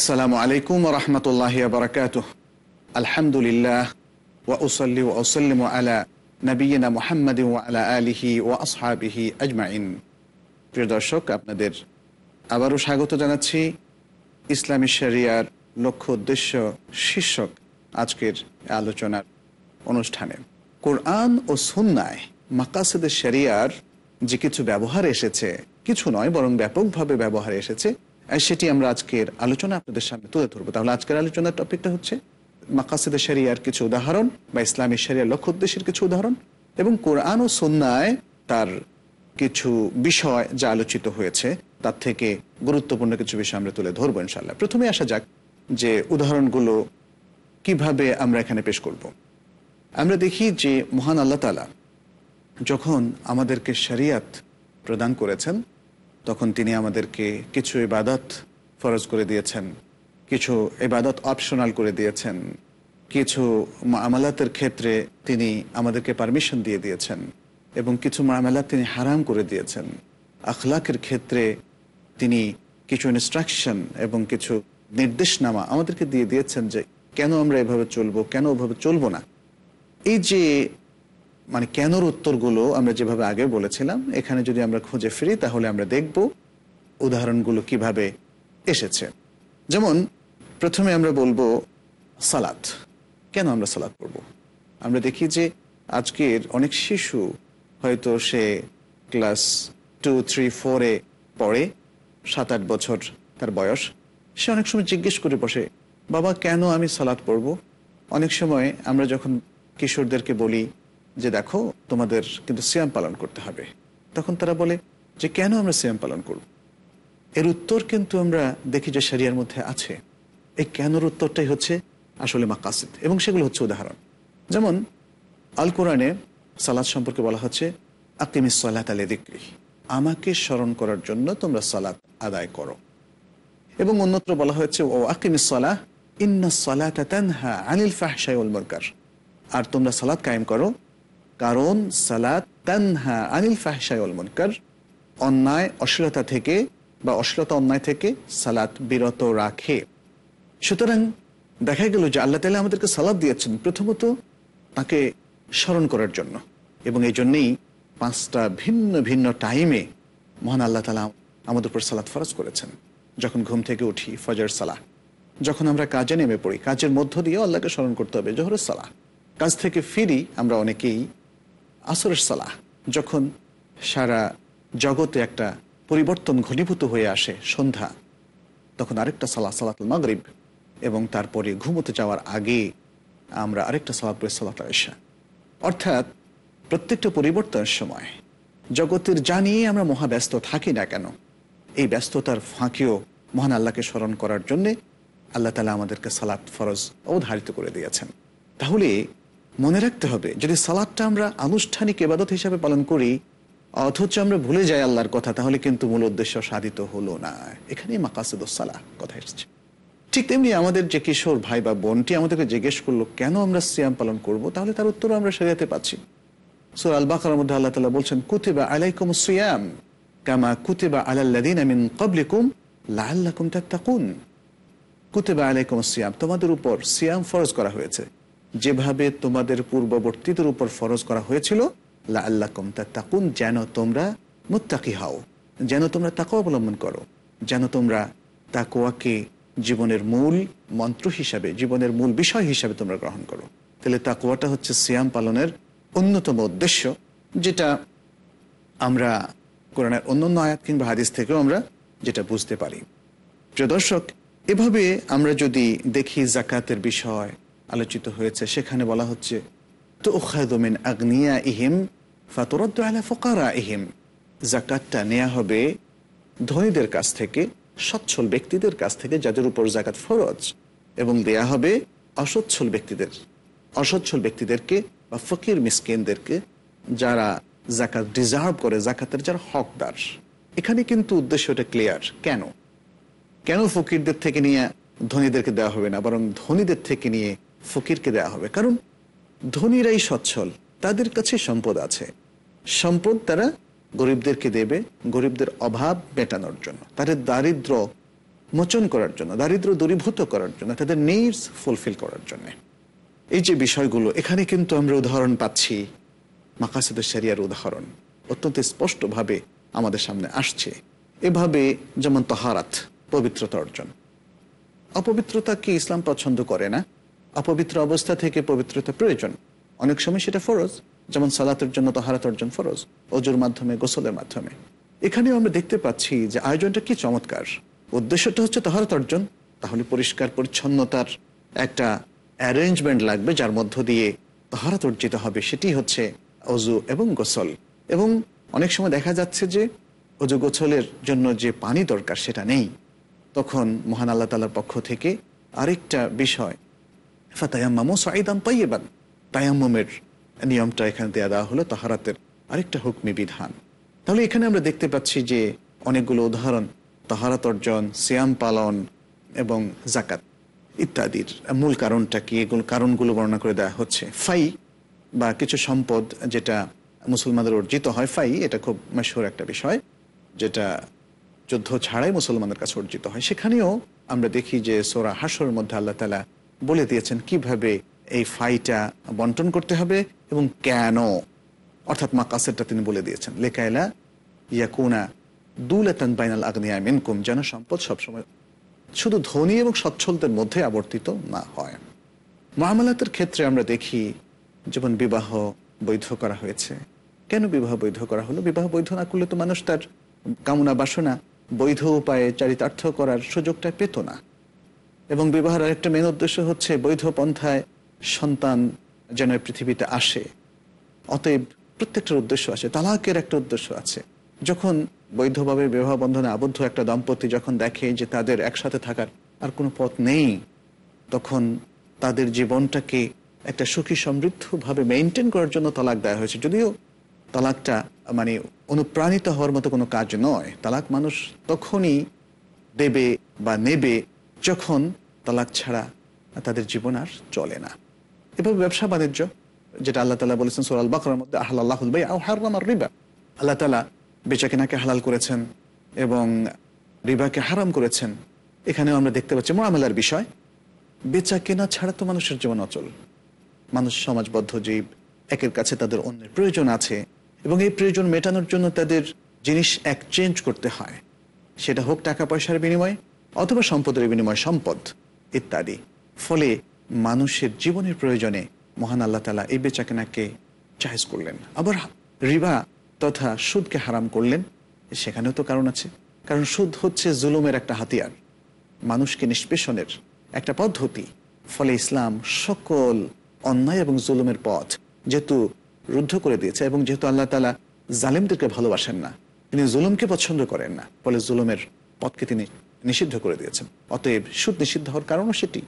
আসসালামু আলাইকুম রহমতুল্লাহ বারকাত আলহামদুলিল্লাহ ওসলি ওসলিম আলা নবীনা মোহাম্মদ আলা আলিহি ও আসহাবিহি আজমাইন প্রিয় দর্শক আপনাদের আবারও স্বাগত জানাচ্ছি ইসলামী শরিয়ার লক্ষ্য উদ্দেশ্য শীর্ষক আজকের আলোচনার অনুষ্ঠানে কোরআন ও সুন্নায় মাকাসেদের শরিয়ার যে কিছু ব্যবহার এসেছে কিছু নয় বরং ব্যাপকভাবে ব্যবহার এসেছে সেটি আমরা আজকের আলোচনা আপনাদের সামনে তুলে ধরবো তাহলে আজকের আলোচনার টপিকটা হচ্ছে মাকাসিদে সেরিয়ার কিছু উদাহরণ বা ইসলামী সেরিয়ার লক্ষ্য উদ্দেশ্যের কিছু উদাহরণ এবং কোরআন ও সন্ন্যায় তার কিছু বিষয় যা আলোচিত হয়েছে তার থেকে গুরুত্বপূর্ণ কিছু বিষয় আমরা তুলে ধরবো ইনশাল্লাহ প্রথমে আসা যাক যে উদাহরণগুলো কিভাবে আমরা এখানে পেশ করব। আমরা দেখি যে মহান আল্লাহ তালা যখন আমাদেরকে শরিয়াত প্রদান করেছেন তখন তিনি আমাদেরকে কিছু ইবাদত ফরজ করে দিয়েছেন কিছু ইবাদত অপশনাল করে দিয়েছেন কিছু মামালাতের ক্ষেত্রে তিনি আমাদেরকে পারমিশন দিয়ে দিয়েছেন এবং কিছু মামালাত তিনি হারাম করে দিয়েছেন আখলাকের ক্ষেত্রে তিনি কিছু ইনস্ট্রাকশন এবং কিছু নির্দেশনামা আমাদেরকে দিয়ে দিয়েছেন যে কেন আমরা এভাবে চলবো কেন ওভাবে চলবো না এই যে মানে কেনর উত্তরগুলো আমরা যেভাবে আগে বলেছিলাম এখানে যদি আমরা খুঁজে ফিরি তাহলে আমরা দেখব উদাহরণগুলো কিভাবে এসেছে যেমন প্রথমে আমরা বলবো সালাত কেন আমরা সালাত পড়ব আমরা দেখি যে আজকের অনেক শিশু হয়তো সে ক্লাস টু থ্রি ফোরে পড়ে সাত আট বছর তার বয়স সে অনেক সময় জিজ্ঞেস করে বসে বাবা কেন আমি সালাত পড়ব অনেক সময় আমরা যখন কিশোরদেরকে বলি যে দেখো তোমাদের কিন্তু সিয়াম পালন করতে হবে তখন তারা বলে যে কেন আমরা সিয়াম পালন করব এর উত্তর কিন্তু আমরা দেখি যে সারিয়ার মধ্যে আছে এই কেনর উত্তরটাই হচ্ছে আসলে মাকাসিদ এবং সেগুলো হচ্ছে উদাহরণ যেমন আল কোরআনে সালাদ সম্পর্কে বলা হচ্ছে আকিমি সালাত আলে দিকরি আমাকে স্মরণ করার জন্য তোমরা সালাত আদায় করো এবং অন্যত্র বলা হয়েছে ও আকিমি সালাহ ইন্না সালাত আনিল ফাহশাই উল মরকার আর তোমরা সালাদ কায়েম করো কারণ সালাত তানহা আনিল ফাহসায় অলমনকার অন্যায় অশ্লীলতা থেকে বা অশ্লীলতা অন্যায় থেকে সালাত বিরত রাখে সুতরাং দেখা গেল যে আল্লাহ তালা আমাদেরকে সালাদ দিয়েছেন প্রথমত তাকে স্মরণ করার জন্য এবং এই জন্যেই পাঁচটা ভিন্ন ভিন্ন টাইমে মহান আল্লাহ তালা আমাদের উপর সালাদ ফরজ করেছেন যখন ঘুম থেকে উঠি ফজর সালাহ যখন আমরা কাজে নেমে পড়ি কাজের মধ্য দিয়ে আল্লাহকে স্মরণ করতে হবে জহরের সালাহ কাজ থেকে ফিরি আমরা অনেকেই আসরের সালাহ যখন সারা জগতে একটা পরিবর্তন ঘনীভূত হয়ে আসে সন্ধ্যা তখন আরেকটা সালাহ সালাতুল মাগরীব এবং তারপরে ঘুমোতে যাওয়ার আগে আমরা আরেকটা সালাহ পড়ি সালাত আয়সা অর্থাৎ প্রত্যেকটা পরিবর্তনের সময় জগতের যা নিয়ে আমরা মহাব্যস্ত থাকি না কেন এই ব্যস্ততার ফাঁকেও মহান আল্লাহকে স্মরণ করার জন্যে আল্লাহ তালা আমাদেরকে সালাত ফরজ অবধারিত করে দিয়েছেন তাহলে মনে রাখতে হবে যদি সালাদটা আমরা আনুষ্ঠানিক এবাদত হিসাবে পালন করি অথচ আমরা ভুলে যাই আল্লাহর কথা তাহলে কিন্তু মূল উদ্দেশ্য সাধিত হলো না এখানেই মাকাসুদুসালাহ কথা এসছে ঠিক তেমনি আমাদের যে কিশোর ভাই বা বোনটি আমাদেরকে জিজ্ঞেস করলো কেন আমরা সিয়াম পালন করব তাহলে তার উত্তর আমরা সেরাতে পাচ্ছি সুর আল বাকার মধ্যে আল্লাহ তালা বলছেন কুতিবা আলাইকুম সিয়াম কামা কুতিবা আলাল্লাদিন আমিন কবলিকুম লাল্লাকুম তাত্তাকুন কুতিবা আলাইকুম সিয়াম তোমাদের উপর সিয়াম ফরজ করা হয়েছে যেভাবে তোমাদের পূর্ববর্তীদের উপর ফরজ করা হয়েছিল লা আল্লাহ কমতা তাকুন যেন তোমরা মুত্তাকি হাও যেন তোমরা তাকে অবলম্বন করো যেন তোমরা তাকোয়াকে জীবনের মূল মন্ত্র হিসাবে জীবনের মূল বিষয় হিসাবে তোমরা গ্রহণ করো তাহলে তাকোয়াটা হচ্ছে সিয়াম পালনের অন্যতম উদ্দেশ্য যেটা আমরা কোরআনের অন্যান্য আয়াত কিংবা হাদিস থেকেও আমরা যেটা বুঝতে পারি প্রিয় দর্শক এভাবে আমরা যদি দেখি জাকাতের বিষয় আলোচিত হয়েছে সেখানে বলা হচ্ছে তো ওখায়দমিন আগ্নিয়া ইহিম ফাতরদ্দ আলা ফকারা ইহিম জাকাতটা নেয়া হবে ধনীদের কাছ থেকে সচ্ছল ব্যক্তিদের কাছ থেকে যাদের উপর জাকাত ফরজ এবং দেয়া হবে অসচ্ছল ব্যক্তিদের অসচ্ছল ব্যক্তিদেরকে বা ফকির মিসকেনদেরকে যারা জাকাত ডিজার্ভ করে জাকাতের যারা হকদার এখানে কিন্তু উদ্দেশ্যটা ক্লিয়ার কেন কেন ফকিরদের থেকে নিয়ে ধনীদেরকে দেওয়া হবে না বরং ধনীদের থেকে নিয়ে ফকিরকে দেয়া হবে কারণ ধনীরাই সচ্ছল তাদের কাছে সম্পদ আছে সম্পদ তারা গরিবদেরকে দেবে গরিবদের অভাব মেটানোর জন্য তাদের দারিদ্র মোচন করার জন্য দারিদ্র দূরীভূত করার জন্য তাদের নিডস ফুলফিল করার জন্য এই যে বিষয়গুলো এখানে কিন্তু আমরা উদাহরণ পাচ্ছি মাকাসুদের সেরিয়ার উদাহরণ অত্যন্ত স্পষ্টভাবে আমাদের সামনে আসছে এভাবে যেমন তহারাত পবিত্রতা অর্জন অপবিত্রতা কি ইসলাম পছন্দ করে না অপবিত্র অবস্থা থেকে পবিত্রতা প্রয়োজন অনেক সময় সেটা ফরজ যেমন সালাতের জন্য তহারাত অর্জন ফরজ অজুর মাধ্যমে গোসলের মাধ্যমে এখানেও আমরা দেখতে পাচ্ছি যে আয়োজনটা কি চমৎকার উদ্দেশ্যটা হচ্ছে তহারাত অর্জন তাহলে পরিষ্কার পরিচ্ছন্নতার একটা অ্যারেঞ্জমেন্ট লাগবে যার মধ্য দিয়ে তহারাত অর্জিত হবে সেটি হচ্ছে অজু এবং গোসল এবং অনেক সময় দেখা যাচ্ছে যে অজু গোছলের জন্য যে পানি দরকার সেটা নেই তখন মহান আল্লাহ তালার পক্ষ থেকে আরেকটা বিষয় ফাতায়াম্মামু সাঈদান তৈবান তায়াম্মমের নিয়মটা এখানে দেওয়া দেওয়া হলো তাহারাতের আরেকটা হুকমি বিধান তাহলে এখানে আমরা দেখতে পাচ্ছি যে অনেকগুলো উদাহরণ তাহারাত অর্জন সিয়াম পালন এবং জাকাত ইত্যাদির মূল কারণটা কি এগুলো কারণগুলো বর্ণনা করে দেওয়া হচ্ছে ফাই বা কিছু সম্পদ যেটা মুসলমানদের অর্জিত হয় ফাই এটা খুব মশহুর একটা বিষয় যেটা যুদ্ধ ছাড়াই মুসলমানদের কাছে অর্জিত হয় সেখানেও আমরা দেখি যে সোরা হাসর মধ্যে আল্লাহ তালা বলে দিয়েছেন কিভাবে এই ফাইটা বন্টন করতে হবে এবং কেন অর্থাৎ মাকাসেরটা তিনি বলে দিয়েছেন লেকায়লা ইয়াকুনা দুলেতান বাইনাল আগ্নেয়া মিনকুম যেন সম্পদ সবসময় শুধু ধনী এবং সচ্ছলদের মধ্যে আবর্তিত না হয় মহামালাতের ক্ষেত্রে আমরা দেখি যেমন বিবাহ বৈধ করা হয়েছে কেন বিবাহ বৈধ করা হলো বিবাহ বৈধ না করলে তো মানুষ তার কামনা বাসনা বৈধ উপায়ে চারিতার্থ করার সুযোগটা পেত না এবং বিবাহের আরেকটা মেন উদ্দেশ্য হচ্ছে বৈধ পন্থায় সন্তান যেন পৃথিবীতে আসে অতএব প্রত্যেকটার উদ্দেশ্য আছে তালাকের একটা উদ্দেশ্য আছে যখন বৈধভাবে বিবাহ বন্ধনে আবদ্ধ একটা দম্পতি যখন দেখে যে তাদের একসাথে থাকার আর কোনো পথ নেই তখন তাদের জীবনটাকে একটা সুখী সমৃদ্ধভাবে মেনটেন করার জন্য তালাক দেওয়া হয়েছে যদিও তালাকটা মানে অনুপ্রাণিত হওয়ার মতো কোনো কাজ নয় তালাক মানুষ তখনই দেবে বা নেবে যখন তালাক ছাড়া তাদের জীবন আর চলে না এভাবে ব্যবসা বাণিজ্য যেটা আল্লাহ তালা বলেছেন সোরাল বাকরার মধ্যে আহ্লাহুল বাই আহ রিবা আল্লাহ তালা বেচা কেনাকে হালাল করেছেন এবং রিবাকে হারাম করেছেন এখানেও আমরা দেখতে পাচ্ছি মোয়ামেলার বিষয় বেচা কেনা ছাড়া তো মানুষের জীবন অচল মানুষ সমাজবদ্ধ জীব একের কাছে তাদের অন্যের প্রয়োজন আছে এবং এই প্রয়োজন মেটানোর জন্য তাদের জিনিস এক্সচেঞ্জ করতে হয় সেটা হোক টাকা পয়সার বিনিময় অথবা সম্পদের বিনিময় সম্পদ ইত্যাদি ফলে মানুষের জীবনের প্রয়োজনে মহান আল্লাহ তালা এই বেচাকেনাকে চাহেজ করলেন আবার রিবা তথা সুদকে হারাম করলেন সেখানেও তো কারণ আছে কারণ সুদ হচ্ছে জুলুমের একটা হাতিয়ার মানুষকে নিষ্পেষণের একটা পদ্ধতি ফলে ইসলাম সকল অন্যায় এবং জুলুমের পথ যেহেতু রুদ্ধ করে দিয়েছে এবং যেহেতু আল্লাহ তালা জালেমদেরকে ভালোবাসেন না তিনি জুলুমকে পছন্দ করেন না ফলে জুলুমের পথকে তিনি নিষিদ্ধ করে দিয়েছেন অতএব সুদ নিষিদ্ধ হওয়ার কারণও সেটি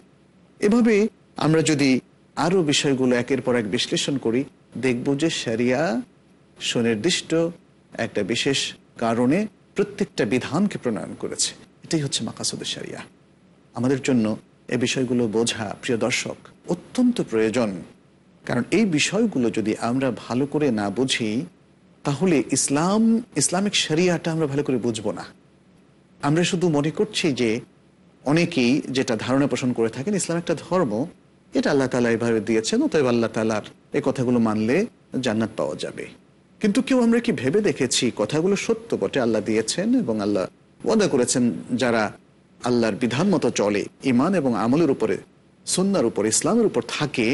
এভাবে আমরা যদি আরও বিষয়গুলো একের পর এক বিশ্লেষণ করি দেখব যে সেরিয়া সুনির্দিষ্ট একটা বিশেষ কারণে প্রত্যেকটা বিধানকে প্রণয়ন করেছে এটাই হচ্ছে মাকাসুদের সারিয়া আমাদের জন্য এ বিষয়গুলো বোঝা প্রিয় দর্শক অত্যন্ত প্রয়োজন কারণ এই বিষয়গুলো যদি আমরা ভালো করে না বুঝি তাহলে ইসলাম ইসলামিক শরিয়াটা আমরা ভালো করে বুঝবো না আমরা শুধু মনে করছি যে অনেকেই যেটা ধারণা পোষণ করে থাকেন ইসলাম একটা ধর্ম এটা আল্লাহ তালা এভাবে দিয়েছেন অতএব আল্লাহ তালার এই কথাগুলো মানলে জান্নাত পাওয়া যাবে কিন্তু কেউ আমরা কি ভেবে দেখেছি কথাগুলো সত্য বটে আল্লাহ দিয়েছেন এবং আল্লাহ ওয়াদা করেছেন যারা আল্লাহর বিধান মতো চলে ইমান এবং আমলের উপরে সন্ন্যার উপর ইসলামের উপর থাকে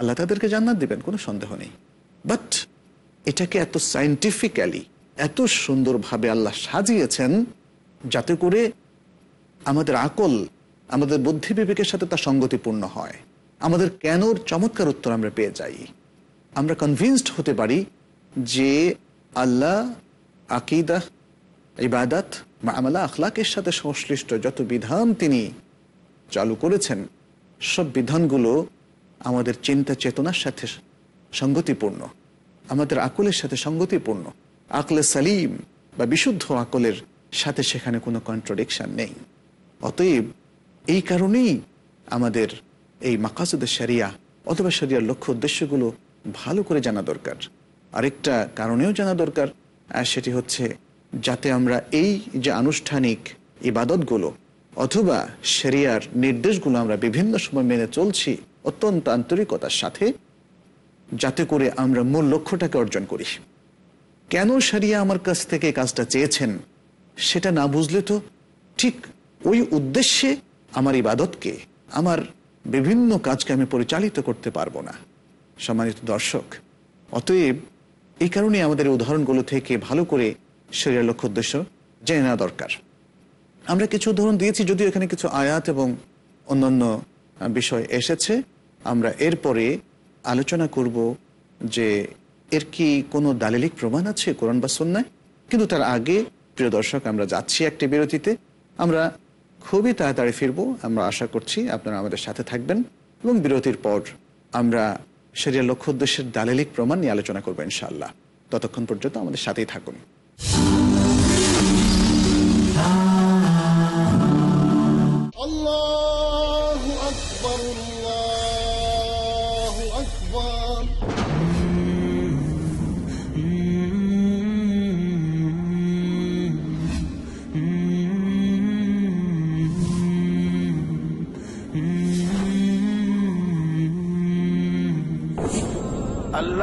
আল্লাহ তাদেরকে জান্নাত দিবেন কোনো সন্দেহ নেই বাট এটাকে এত সাইন্টিফিক্যালি এত সুন্দরভাবে আল্লাহ সাজিয়েছেন যাতে করে আমাদের আকল আমাদের বুদ্ধি বিবেকের সাথে তা সঙ্গতিপূর্ণ হয় আমাদের কেনর চমৎকার উত্তর আমরা পেয়ে যাই আমরা কনভিনসড হতে পারি যে আল্লাহ আকিদাহ ইবাদাত বা আমলা আখলাকের সাথে সংশ্লিষ্ট যত বিধান তিনি চালু করেছেন সব বিধানগুলো আমাদের চিন্তা চেতনার সাথে সঙ্গতিপূর্ণ আমাদের আকলের সাথে সঙ্গতিপূর্ণ আকলে সালিম বা বিশুদ্ধ আকলের সাথে সেখানে কোনো কন্ট্রোডিকশান নেই অতএব এই কারণেই আমাদের এই মাকাসুদের সারিয়া অথবা সারিয়ার লক্ষ্য উদ্দেশ্যগুলো ভালো করে জানা দরকার আরেকটা কারণেও জানা দরকার আর সেটি হচ্ছে যাতে আমরা এই যে আনুষ্ঠানিক ইবাদতগুলো অথবা সেরিয়ার নির্দেশগুলো আমরা বিভিন্ন সময় মেনে চলছি অত্যন্ত আন্তরিকতার সাথে যাতে করে আমরা মূল লক্ষ্যটাকে অর্জন করি কেন সারিয়া আমার কাছ থেকে কাজটা চেয়েছেন সেটা না বুঝলে তো ঠিক ওই উদ্দেশ্যে আমার ইবাদতকে আমার বিভিন্ন কাজকে আমি পরিচালিত করতে পারবো না সম্মানিত দর্শক অতএব এই কারণে আমাদের উদাহরণগুলো থেকে ভালো করে শরীরের লক্ষ্য উদ্দেশ্য জেনে নেওয়া দরকার আমরা কিছু উদাহরণ দিয়েছি যদিও এখানে কিছু আয়াত এবং অন্যান্য বিষয় এসেছে আমরা এরপরে আলোচনা করব যে এর কি কোনো দালিলিক প্রমাণ আছে কোরআন বা সন্ন্যায় কিন্তু তার আগে প্রিয় দর্শক আমরা যাচ্ছি একটি বিরতিতে আমরা খুবই তাড়াতাড়ি ফিরব আমরা আশা করছি আপনারা আমাদের সাথে থাকবেন এবং বিরতির পর আমরা সেরিয়ার লক্ষ্য উদ্দেশ্যের দালিলিক প্রমাণ নিয়ে আলোচনা করবো ইনশাল্লাহ ততক্ষণ পর্যন্ত আমাদের সাথেই থাকুন Allah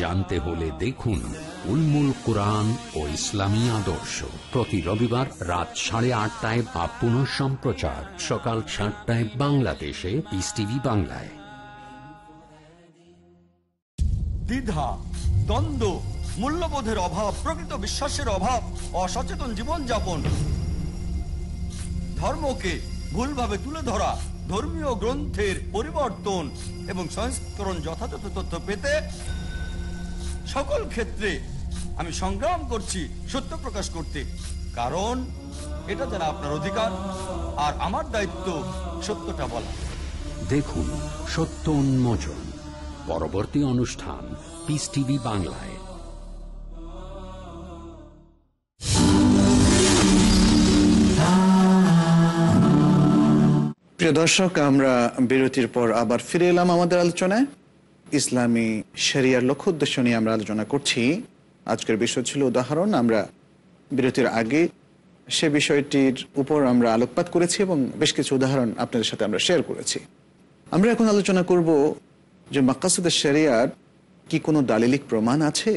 জানতে হলে দেখুন উলমুল কোরআন ও ইসলামী আদর্শ প্রতি রবিবার রাত সাড়ে আটটায় বা পুনঃ সম্প্রচার সকাল সাতটায় বাংলাদেশে ইস টিভি বাংলায় দ্বিধা দ্বন্দ্ব মূল্যবোধের অভাব প্রকৃত বিশ্বাসের অভাব অসচেতন জীবনযাপন ধর্মকে ভুলভাবে তুলে ধরা ধর্মীয় গ্রন্থের পরিবর্তন এবং সংস্করণ যথাযথ তথ্য পেতে সকল ক্ষেত্রে আমি সংগ্রাম করছি সত্য প্রকাশ করতে কারণ এটা যারা আপনার অধিকার আর আমার দায়িত্ব সত্যটা বলা দেখুন সত্য উন্মোচন পরবর্তী অনুষ্ঠান পিস টিভি বাংলায় প্রিয় দর্শক আমরা বিরতির পর আবার ফিরে এলাম আমাদের আলোচনায় ইসলামী শরিয়ার লক্ষ্য উদ্দেশ্য নিয়ে আমরা আলোচনা করছি আজকের বিষয় ছিল উদাহরণ আমরা বিরতির আগে সে বিষয়টির উপর আমরা আলোকপাত করেছি এবং বেশ কিছু উদাহরণ আপনাদের সাথে আমরা শেয়ার করেছি আমরা এখন আলোচনা করব যে মাকাসুদের শেরিয়ার কি কোনো দালিলিক প্রমাণ আছে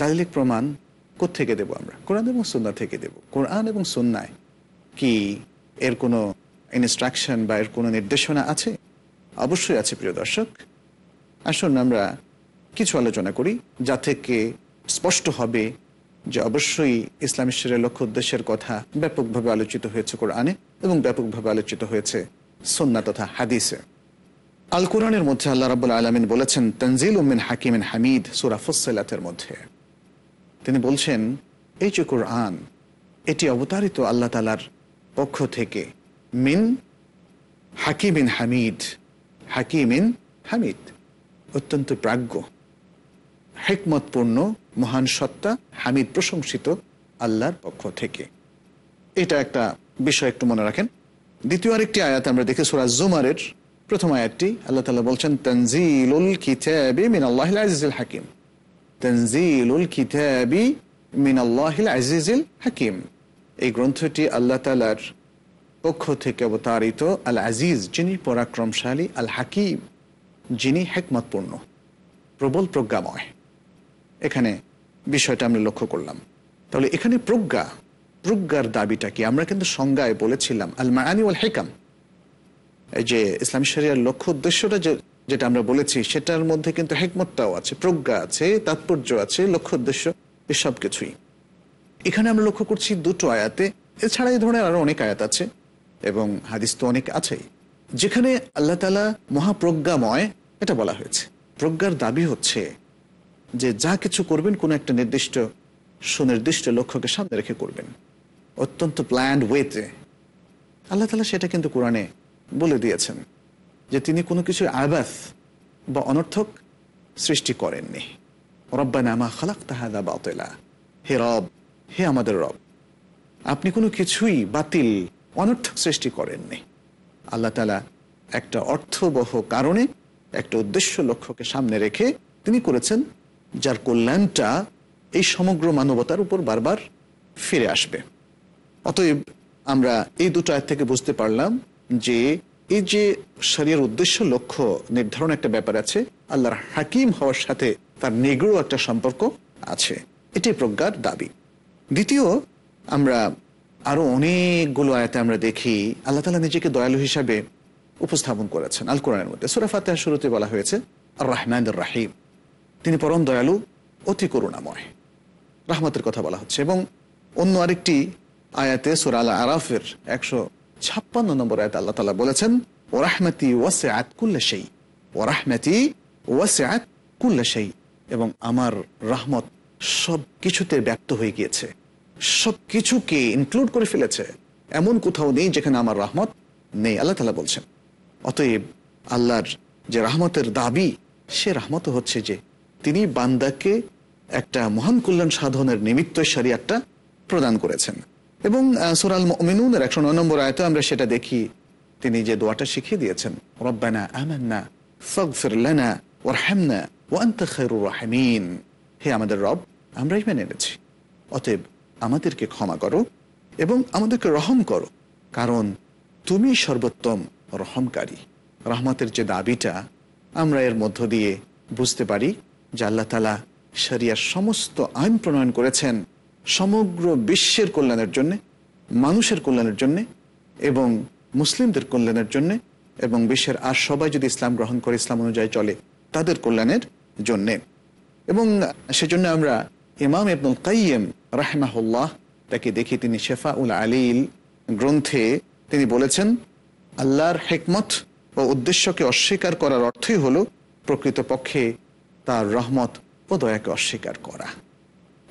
দালিলিক প্রমাণ কোথেকে দেব আমরা কোরআন এবং সন্না থেকে দেব কোরআন এবং সন্ন্যায় কি এর কোনো ইনস্ট্রাকশন বা এর কোনো নির্দেশনা আছে অবশ্যই আছে প্রিয় দর্শক আসুন আমরা কিছু আলোচনা করি যা থেকে স্পষ্ট হবে যে অবশ্যই ইসলাম ঈশ্বরের লক্ষ্য উদ্দেশ্যের কথা ব্যাপকভাবে আলোচিত হয়েছে কোরআনে এবং ব্যাপকভাবে আলোচিত হয়েছে সন্না তথা হাদিসে আল কোরআনের মধ্যে আল্লাহ রাবুল আলমিন বলেছেন তনজিল হাকিম ইন হামিদ সুরাফুসালাতের মধ্যে তিনি বলছেন এই যে কোরআন এটি অবতারিত আল্লাহ তালার পক্ষ থেকে মিন ইন হামিদ হাকিম ইন হামিদ অত্যন্ত প্রাজ্ঞ হেকমতপূর্ণ মহান সত্তা হামিদ প্রশংসিত আল্লাহর পক্ষ থেকে এটা একটা বিষয় একটু মনে রাখেন দ্বিতীয় আরেকটি আয়াত আমরা দেখি সুরাজ জুমারের প্রথম আয়াতটি আল্লাহ তালা বলছেন তনজিলুল আজিজুল হাকিম তনজিলুল আজিজুল হাকিম এই গ্রন্থটি আল্লাহ তালার পক্ষ থেকে অবতারিত আল আজিজ যিনি পরাক্রমশালী আল হাকিম যিনি হেকমতপূর্ণ প্রবল প্রজ্ঞাময় এখানে বিষয়টা আমরা লক্ষ্য করলাম তাহলে এখানে প্রজ্ঞা প্রজ্ঞার দাবিটা কি আমরা কিন্তু সংজ্ঞায় বলেছিলাম আল মায়ানি ওয়াল হেকাম যে ইসলাম শরিয়ার লক্ষ্য উদ্দেশ্যটা যে যেটা আমরা বলেছি সেটার মধ্যে কিন্তু হেকমতটাও আছে প্রজ্ঞা আছে তাৎপর্য আছে লক্ষ্য উদ্দেশ্য এসব কিছুই এখানে আমরা লক্ষ্য করছি দুটো আয়াতে এছাড়া এই ধরনের আরও অনেক আয়াত আছে এবং হাদিস তো অনেক আছেই যেখানে আল্লাহ তালা মহাপ্রজ্ঞাময় এটা বলা হয়েছে প্রজ্ঞার দাবি হচ্ছে যে যা কিছু করবেন কোনো একটা নির্দিষ্ট সুনির্দিষ্ট লক্ষ্যকে সামনে রেখে করবেন অত্যন্ত প্ল্যান্ড ওয়েতে আল্লাহ তালা সেটা কিন্তু কোরআনে বলে দিয়েছেন যে তিনি কোনো কিছু আবাস বা অনর্থক সৃষ্টি করেননি রব্বানা আমা খালাক তাহাদা বাতলা হে রব হে আমাদের রব আপনি কোনো কিছুই বাতিল অনর্থক সৃষ্টি করেননি আল্লাহ তালা একটা অর্থবহ কারণে একটা উদ্দেশ্য লক্ষ্যকে সামনে রেখে তিনি করেছেন যার কল্যাণটা এই সমগ্র মানবতার উপর বারবার ফিরে আসবে অতএব আমরা এই দুটো আয় থেকে বুঝতে পারলাম যে এই যে শরিয়ার উদ্দেশ্য লক্ষ্য নির্ধারণ একটা ব্যাপার আছে আল্লাহর হাকিম হওয়ার সাথে তার নিগড় একটা সম্পর্ক আছে এটি প্রজ্ঞার দাবি দ্বিতীয় আমরা আরও অনেকগুলো আয়াতে আমরা দেখি আল্লাহ তালা নিজেকে দয়ালু হিসাবে উপস্থাপন করেছেন আল কোরআনের মধ্যে সুরাফাতে শুরুতে বলা হয়েছে আর রাহমান রাহিম তিনি পরম দয়ালু অতি করুণাময় রাহমাতের কথা বলা হচ্ছে এবং অন্য আরেকটি আয়াতে আল্লাহ আরাফের একশো ছাপ্পান্ন নম্বর আয়াত আল্লাহ তালা বলেছেন ও রাহমাতি ওয়াসে আত কুল্লা সেই ও রাহমাতি ওয়াসে আত কুল্লা সেই এবং আমার রাহমত সব কিছুতে ব্যক্ত হয়ে গিয়েছে সব কিছুকে ইনক্লুড করে ফেলেছে এমন কোথাও নেই যেখানে আমার রহমত নেই আল্লাহ তালা বলছেন অতএব আল্লাহর যে রাহমতের দাবি সে রাহমত হচ্ছে যে তিনি বান্দাকে একটা মহান কল্যাণ সাধনের নিমিত্ত একটা প্রদান করেছেন এবং সোরাল মিনুনের একশো নয় নম্বর আয়তে আমরা সেটা দেখি তিনি যে দোয়াটা শিখিয়ে দিয়েছেন রব্বানা আমান্না ফগফিরানা ওরহামনা ওয়ান্তা খেরুর রাহমিন হে আমাদের রব আমরাই মেনে এনেছি অতএব আমাদেরকে ক্ষমা করো এবং আমাদেরকে রহম করো কারণ তুমি সর্বোত্তম রহমকারী রহমতের যে দাবিটা আমরা এর মধ্য দিয়ে বুঝতে পারি যে আল্লাহ তালা সারিয়ার সমস্ত আইন প্রণয়ন করেছেন সমগ্র বিশ্বের কল্যাণের জন্যে মানুষের কল্যাণের জন্যে এবং মুসলিমদের কল্যাণের জন্যে এবং বিশ্বের আর সবাই যদি ইসলাম গ্রহণ করে ইসলাম অনুযায়ী চলে তাদের কল্যাণের জন্যে এবং সেজন্য আমরা ইমাম এবং কাইম রাহমাহুল্লাহ তাকে দেখে তিনি শেফা উল আলীল গ্রন্থে তিনি বলেছেন আল্লাহর হেকমত ও উদ্দেশ্যকে অস্বীকার করার অর্থই হল প্রকৃতপক্ষে তার রহমত ও দয়াকে অস্বীকার করা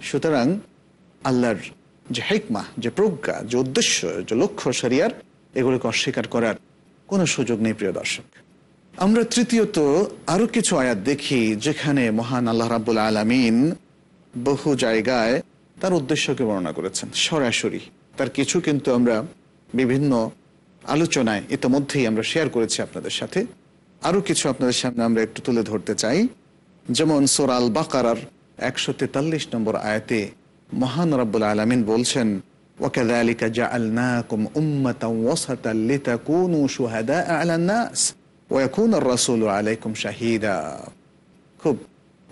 সুতরাং আল্লাহর যে হেকমা যে প্রজ্ঞা যে উদ্দেশ্য যে লক্ষ্য সারিয়ার এগুলোকে অস্বীকার করার কোনো সুযোগ নেই প্রিয় দর্শক আমরা তৃতীয়ত আরও কিছু আয়াত দেখি যেখানে মহান আল্লাহ রাবুল আলমিন বহু জায়গায় তার উদ্দেশ্যকে বর্ণনা করেছেন সরাসরি তার কিছু কিন্তু আমরা বিভিন্ন আলোচনায় ইতিমধ্যেই আমরা শেয়ার করেছি আপনাদের সাথে আরও কিছু আপনাদের সামনে আমরা একটু তুলে ধরতে চাই যেমন সোরাল বাকারার একশো তেতাল্লিশ নম্বর আয়াতে মহান রাব্বুল আলমিন বলছেন খুব চমৎকার ভাবে খুব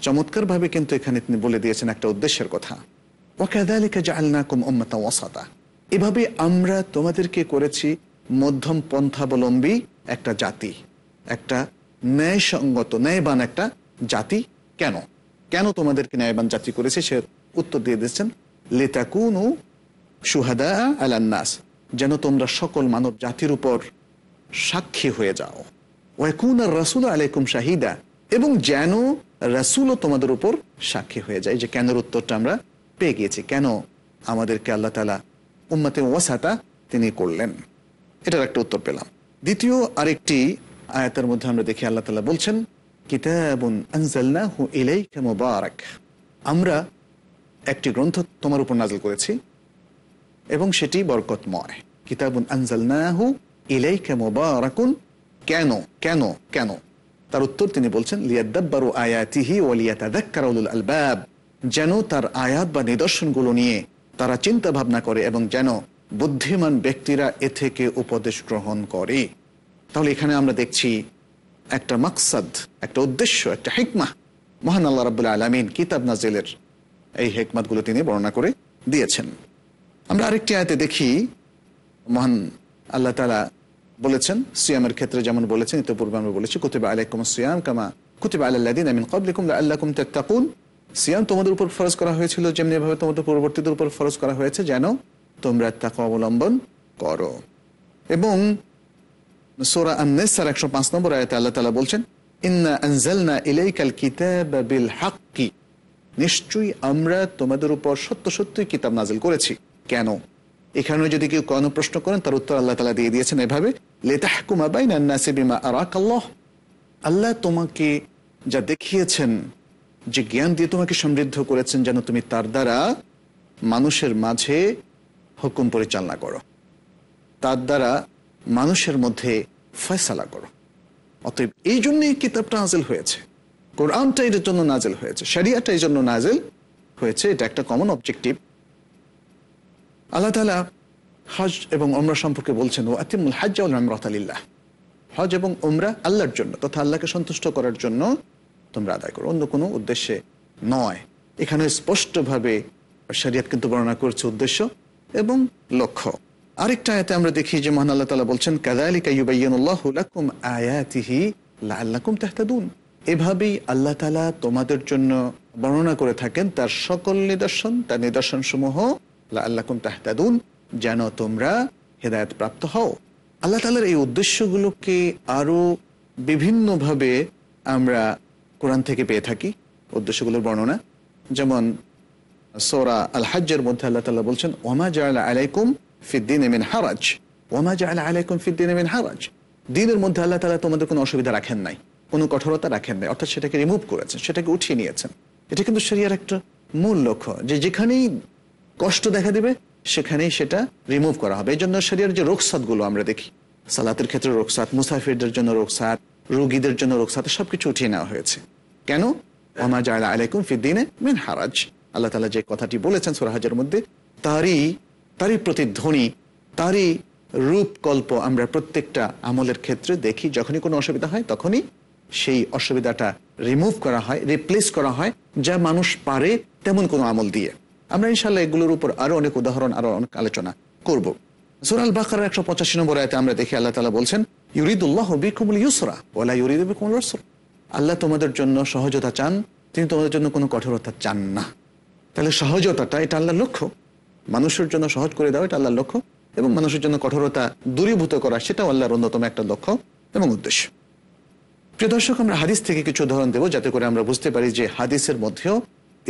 চমৎকারভাবে কিন্তু এখানে তিনি বলে দিয়েছেন একটা উদ্দেশ্যের কথা এভাবে আমরা তোমাদেরকে করেছি মধ্যম পন্থাবলম্বী একটা জাতি একটা ন্যায়সঙ্গত ন্যায়বান একটা জাতি কেন কেন তোমাদেরকে ন্যায়বান জাতি করেছে সে উত্তর দিয়ে দিচ্ছেন লেতাকুনু সুহাদা আলান্নাস যেন তোমরা সকল মানব জাতির উপর সাক্ষী হয়ে যাও ওয়াকুন আর রাসুল আলাইকুম শাহিদা এবং যেন রাসুলও তোমাদের উপর সাক্ষী হয়ে যায় যে কেন উত্তরটা আমরা পেয়ে গিয়েছে কেন আমাদেরকে আল্লাহ তালা উম্মাতে ওয়াসাটা তিনি করলেন এটার একটা উত্তর পেলাম দ্বিতীয় আরেকটি আয়াতের মধ্যে আমরা দেখি আল্লাহ তালা বলছেন কিতাবুন আমরা একটি গ্রন্থ তোমার উপর নাজল করেছি এবং সেটি বরকতময় কিতাবুন আনজালনাহু ইলাইকা মুবারাকুন কেন কেন কেন তার উত্তর তিনি বলছেন লিয়াদ্দাব্বারু আয়াতিহি ওয়া দেখ আলবাব যেন তার আয়াত বা নিদর্শনগুলো নিয়ে তারা চিন্তা ভাবনা করে এবং যেন বুদ্ধিমান ব্যক্তিরা এ থেকে উপদেশ গ্রহণ করে তাহলে এখানে আমরা দেখছি একটা মাকসাদ একটা উদ্দেশ্য একটা হেকমা মহান আল্লাহ রাবুল্লাহ আলমিন কিতাব নাজেলের এই হেকমাতগুলো তিনি বর্ণনা করে দিয়েছেন আমরা আরেকটি আয়তে দেখি মহান আল্লাহ তালা বলেছেন সিয়ামের ক্ষেত্রে যেমন বলেছেন ইতিপূর্বে আমরা বলেছি কুতিবা আলাইকুম সিয়াম কামা কুতিবা আল্লাহ দিন আমিন কবলিকুম আল্লাহ কুমতে সিয়াম তোমাদের উপর ফরজ করা হয়েছিল যেমনিভাবে তোমাদের পরবর্তীদের উপর ফরজ করা হয়েছে যেন তোমরা তাকে অবলম্বন করো এবং সোরা আন্নেসার একশো পাঁচ নম্বর আয়তে আল্লাহ তালা বলছেন ইন্না আনজালনা ইলাইকাল কিতাব বিল হাক্কি নিশ্চয়ই আমরা তোমাদের উপর সত্য সত্যই কিতাব নাজিল করেছি কেন এখানে যদি কেউ কোনো প্রশ্ন করেন তার উত্তর আল্লাহ তালা দিয়ে দিয়েছেন এভাবে লেতাহকুমা বাইনা নাসিবিমা আরাক আল্লাহ আল্লাহ তোমাকে যা দেখিয়েছেন যে জ্ঞান দিয়ে তোমাকে সমৃদ্ধ করেছেন যেন তুমি তার দ্বারা মানুষের মাঝে হুকুম পরিচালনা করো তার দ্বারা মানুষের মধ্যে ফয়সালা করো অতএব এই জন্যে এই কিতাবটা নাজেল হয়েছে কোরআনটা এর জন্য নাজেল হয়েছে সারিয়াটা এই জন্য নাজেল হয়েছে এটা একটা কমন অবজেক্টিভ আল্লাহ তালা হজ এবং ওমরা সম্পর্কে বলছেন ও আতিমুল হাজ আমরাত আলিল্লাহ হজ এবং ওমরা আল্লাহর জন্য তথা আল্লাহকে সন্তুষ্ট করার জন্য তোমরা আদায় করো অন্য কোনো উদ্দেশ্যে নয় এখানে স্পষ্টভাবে শরিয়াত কিন্তু বর্ণনা করছে উদ্দেশ্য এবং লক্ষ্য আরেকটা আয়তে আমরা দেখি যে মহান আল্লাহ তালা বলছেন কাদায়ালিকাইবাইয়ানুল্লাহুম আয়াতিহি লাল্লাকুম তেহতাদুন এভাবেই আল্লাহ তালা তোমাদের জন্য বর্ণনা করে থাকেন তার সকল নিদর্শন তার নিদর্শনসমূহ আল্লাহকুম তাহতাদুন যেন তোমরা হেদায়ত প্রাপ্ত হও আল্লাহ তালার এই উদ্দেশ্যগুলোকে আরও বিভিন্নভাবে আমরা কোরআন থেকে পেয়ে থাকি উদ্দেশ্যগুলোর বর্ণনা যেমন সোরা আল হাজ্যের মধ্যে আল্লাহ তালা বলছেন ওমা জাল আলাইকুম ফিদ্দিন এমিন হারাজ ওমা জাল আলাইকুম ফিদ্দিন এমিন হারাজ দিনের মধ্যে আল্লাহ তালা তোমাদের কোনো অসুবিধা রাখেন নাই কোনো কঠোরতা রাখেন নাই অর্থাৎ সেটাকে রিমুভ করেছেন সেটাকে উঠিয়ে নিয়েছেন এটা কিন্তু শরিয়ার একটা মূল লক্ষ্য যে যেখানেই কষ্ট দেখা দেবে সেখানেই সেটা রিমুভ করা হবে এই জন্য শরিয়ার যে রোগসাদগুলো আমরা দেখি সালাতের ক্ষেত্রে রোগসাদ মুসাফিরদের জন্য রোগসাদ রুগীদের জন্য রোগসাতে সবকিছু উঠিয়ে নেওয়া হয়েছে কেন আমার জায়লা আলাইকুম ফিদ্দিনে মেন হারাজ আল্লাহ তালা যে কথাটি বলেছেন সুরাহাজের মধ্যে তারই তারই প্রতিধ্বনি তারই রূপকল্প আমরা প্রত্যেকটা আমলের ক্ষেত্রে দেখি যখনই কোনো অসুবিধা হয় তখনই সেই অসুবিধাটা রিমুভ করা হয় রিপ্লেস করা হয় যা মানুষ পারে তেমন কোনো আমল দিয়ে আমরা ইনশাল্লাহ এগুলোর উপর আরও অনেক উদাহরণ আরও অনেক আলোচনা করবো সুরাল বাকার একশো পঁচাশি নম্বর আয়তে আমরা দেখি আল্লাহ তালা বলছেন ইউরিদুল্লাহ বিকুমুল ইউসরা ওলা ইউরিদ বিকুমুল ইউসরা আল্লাহ তোমাদের জন্য সহজতা চান তিনি তোমাদের জন্য কোনো কঠোরতা চান না তাহলে সহজতাটা এটা আল্লাহর লক্ষ্য মানুষের জন্য সহজ করে দেওয়া এটা আল্লাহর লক্ষ্য এবং মানুষের জন্য কঠোরতা দূরীভূত করা সেটাও আল্লাহর অন্যতম একটা লক্ষ্য এবং উদ্দেশ্য প্রিয় দর্শক আমরা হাদিস থেকে কিছু উদাহরণ দেবো যাতে করে আমরা বুঝতে পারি যে হাদিসের মধ্যেও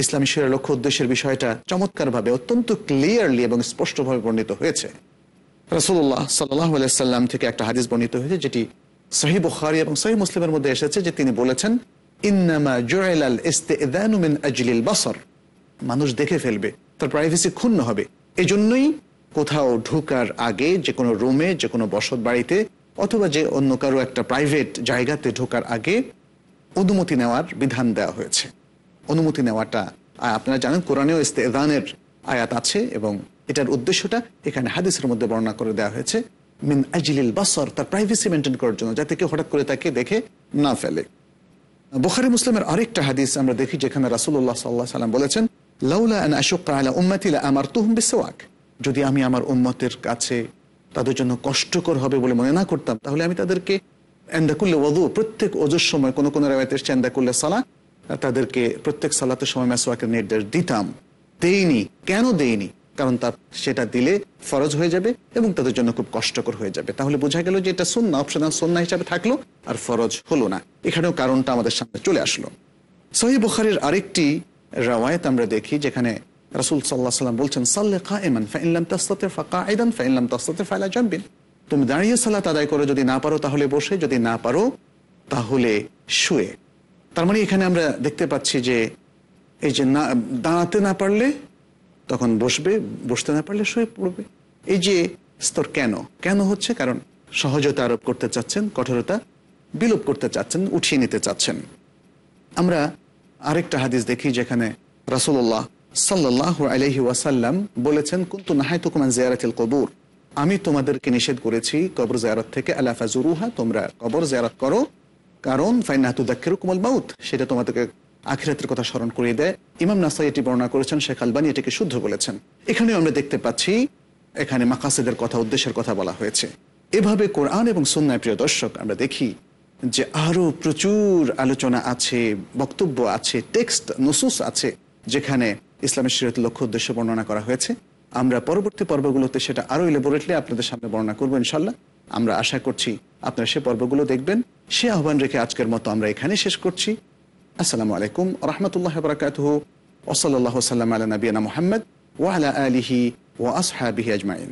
ইসলামী শিরের লক্ষ্য উদ্দেশ্যের বিষয়টা চমৎকারভাবে অত্যন্ত ক্লিয়ারলি এবং স্পষ্টভাবে বর্ণিত হয়েছে রসুল্লাহ সাল্লাহ আলাইসাল্লাম থেকে একটা হাদিস বর্ণিত হয়েছে যেটি সহি বুখারি এবং সহি মুসলিমের মধ্যে এসেছে যে তিনি বলেছেন মানুষ দেখে ফেলবে তার প্রাইভেসি ক্ষুণ্ণ হবে এই জন্যই কোথাও ঢোকার আগে যে কোনো রুমে যে কোনো বসত বাড়িতে অথবা যে অন্য কারো একটা প্রাইভেট জায়গাতে ঢোকার আগে অনুমতি নেওয়ার বিধান দেওয়া হয়েছে অনুমতি নেওয়াটা আপনারা জানেন কোরআনেও ইস্তেদানের আয়াত আছে এবং এটার উদ্দেশ্যটা এখানে হাদিসের মধ্যে বর্ণনা করে দেওয়া হয়েছে মিন আজিলিল বাসর তার প্রাইভেসি মেনটেন করার জন্য যাতে কেউ হঠাৎ করে তাকে দেখে না ফেলে বুখারি মুসলিমের আরেকটা হাদিস আমরা দেখি যেখানে রাসুল্লাহ সাল্লাহ সাল্লাম বলেছেন লাউলা আন আশোক আলা উম্মাতিলা আমার তুহম বিসওয়াক যদি আমি আমার উম্মতের কাছে তাদের জন্য কষ্টকর হবে বলে মনে না করতাম তাহলে আমি তাদেরকে এন্দাকুল্লে ওদু প্রত্যেক ওজোর সময় কোনো কোনো রেওয়াতে এসছে এন্দাকুল্লে সালা তাদেরকে প্রত্যেক সালাতের সময় মেসোয়াকে নির্দেশ দিতাম দেইনি কেন দেইনি কারণ তার সেটা দিলে ফরজ হয়ে যাবে এবং তাদের জন্য খুব কষ্টকর হয়ে যাবে তাহলে বোঝা গেল যে এটা সন্না অপশনাল সন্না হিসাবে থাকলো আর ফরজ হলো না এখানেও কারণটা আমাদের সামনে চলে আসলো সহি বুখারের আরেকটি রাওয়ায়ত আমরা দেখি যেখানে রাসুল সাল্লাহ সাল্লাম বলছেন সাল্লেখা এমন ফাইনলাম তাস্তাতে ফাঁকা আয়দান ফাইনলাম তাস্তাতে ফাইলা জানবেন তুমি দাঁড়িয়ে সালাত আদায় করো যদি না পারো তাহলে বসে যদি না পারো তাহলে শুয়ে তার মানে এখানে আমরা দেখতে পাচ্ছি যে এই যে না দাঁড়াতে না পারলে তখন বসবে বসতে না পারলে শুয়ে পড়বে এই যে স্তর কেন কেন হচ্ছে কারণ সহজতা আরোপ করতে চাচ্ছেন কঠোরতা বিলোপ করতে চাচ্ছেন উঠিয়ে নিতে চাচ্ছেন আমরা আরেকটা হাদিস দেখি যেখানে রাসুল্লাহ সাল্লাহ আলহি ওয়াসাল্লাম বলেছেন কিন্তু নাহাই তুকুমান জিয়ারাতিল কবুর আমি তোমাদেরকে নিষেধ করেছি কবর জায়ারত থেকে আল্লাহ জুরুহা তোমরা কবর জায়ারত করো কারণ ফাইনাহাতুদাক্ষের কুমল মাউত সেটা তোমাদেরকে আখিরাতের কথা স্মরণ করিয়ে দেয় ইমাম নাসাই এটি বর্ণনা করেছেন শেখ আলবানী এটিকে শুদ্ধ বলেছেন এখানেও আমরা দেখতে পাচ্ছি এখানে মাকাসেদের কথা উদ্দেশ্যের কথা বলা হয়েছে এভাবে কোরআন এবং সন্ন্যায় প্রিয় দর্শক আমরা দেখি যে আরও প্রচুর আলোচনা আছে বক্তব্য আছে টেক্সট নসুস আছে যেখানে ইসলামের শিরত লক্ষ্য উদ্দেশ্য বর্ণনা করা হয়েছে আমরা পরবর্তী পর্বগুলোতে সেটা আরও ইলেবোরেটলি আপনাদের সামনে বর্ণনা করবো ইনশাল্লাহ আমরা আশা করছি আপনারা সে পর্বগুলো দেখবেন সে আহ্বান রেখে আজকের মতো আমরা এখানে শেষ করছি السلام عليكم ورحمة الله وبركاته وصلى الله وسلم على نبينا محمد وعلى آله وأصحابه أجمعين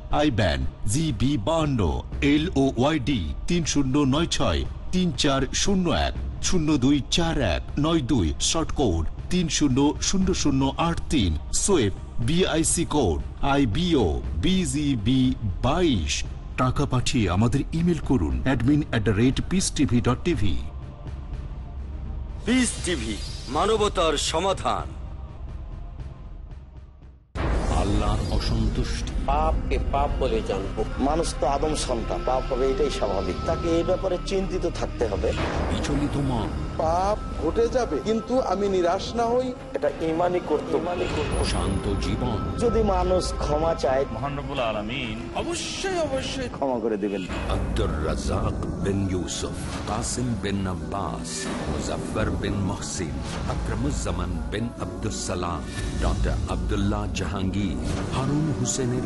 I G B L O Y D তিন শূন্য নয় ছয় তিন চার শূন্য এক শূন্য দুই চার এক নয় দুই শর্ট কোড তিন শূন্য শূন্য শূন্য আট তিন কোড আই বাইশ টাকা পাঠিয়ে আমাদের ইমেল করুন admin at the rate peace TV dot TV peace TV মানবতার সমাধান আল্লাহ অসন্তুষ্টি আদম সন্তান স্বাভাবিক তাকে এই ব্যাপারে চিন্তিত থাকতে হবে শান্ত জীবন যদি মানুষ ক্ষমা চায় মহানবুল আলমিন অবশ্যই অবশ্যই ক্ষমা করে দেবেন আব্দুর রাজাক বিন ইউসুফ কাসিম বিন আব্বাস মুজফার বিন মহসিন আকরমুজামান বিন আব্দুল সালাম ডক্টর আবদুল্লাহ জাহাঙ্গীর হারুন হুসেনের